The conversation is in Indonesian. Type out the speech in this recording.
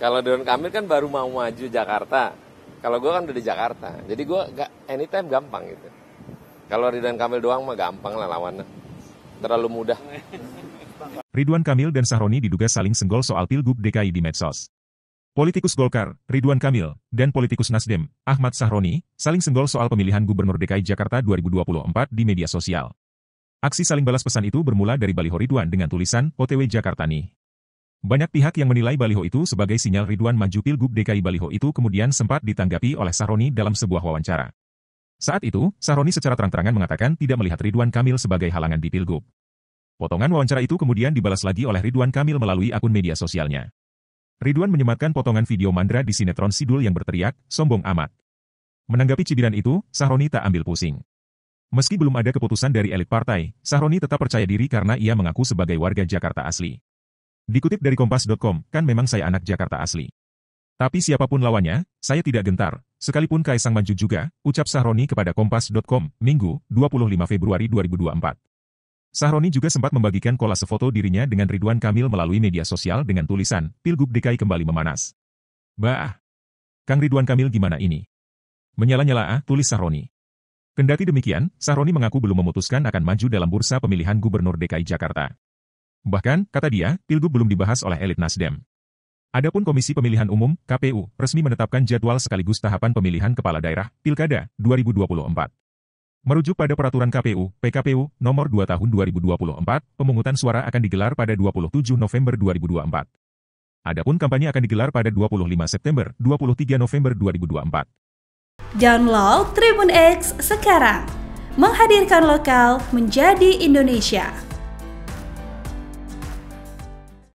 Kalau Don Kamil kan baru mau maju Jakarta. Kalau gue kan udah di Jakarta. Jadi gue gak anytime gampang gitu. Kalau Ridwan Kamil doang mah gampang lah lawannya. Terlalu mudah. Ridwan Kamil dan Sahroni diduga saling senggol soal Pilgub DKI di medsos. Politikus Golkar, Ridwan Kamil, dan politikus Nasdem, Ahmad Sahroni, saling senggol soal pemilihan Gubernur DKI Jakarta 2024 di media sosial. Aksi saling balas pesan itu bermula dari Baliho Ridwan dengan tulisan OTW Jakarta nih. Banyak pihak yang menilai baliho itu sebagai sinyal Ridwan maju Pilgub DKI baliho itu kemudian sempat ditanggapi oleh Saroni dalam sebuah wawancara. Saat itu, Saroni secara terang-terangan mengatakan tidak melihat Ridwan Kamil sebagai halangan di Pilgub. Potongan wawancara itu kemudian dibalas lagi oleh Ridwan Kamil melalui akun media sosialnya. Ridwan menyematkan potongan video Mandra di sinetron Sidul yang berteriak, sombong amat. Menanggapi cibiran itu, Sahroni tak ambil pusing. Meski belum ada keputusan dari elit partai, Sahroni tetap percaya diri karena ia mengaku sebagai warga Jakarta asli. Dikutip dari Kompas.com, kan memang saya anak Jakarta asli. Tapi siapapun lawannya, saya tidak gentar. Sekalipun Kaisang Manju juga, ucap Sahroni kepada Kompas.com, Minggu, 25 Februari 2024. Sahroni juga sempat membagikan kolase foto dirinya dengan Ridwan Kamil melalui media sosial dengan tulisan, Pilgub DKI kembali memanas. Bah! Kang Ridwan Kamil gimana ini? Menyala-nyala ah, tulis Sahroni. Kendati demikian, Sahroni mengaku belum memutuskan akan maju dalam bursa pemilihan Gubernur DKI Jakarta. Bahkan, kata dia, Pilgub belum dibahas oleh elit Nasdem. Adapun Komisi Pemilihan Umum, KPU, resmi menetapkan jadwal sekaligus tahapan pemilihan kepala daerah, Pilkada, 2024. Merujuk pada peraturan KPU, PKPU, nomor 2 tahun 2024, pemungutan suara akan digelar pada 27 November 2024. Adapun kampanye akan digelar pada 25 September, 23 November 2024. Download Tribun X sekarang. Menghadirkan lokal menjadi Indonesia.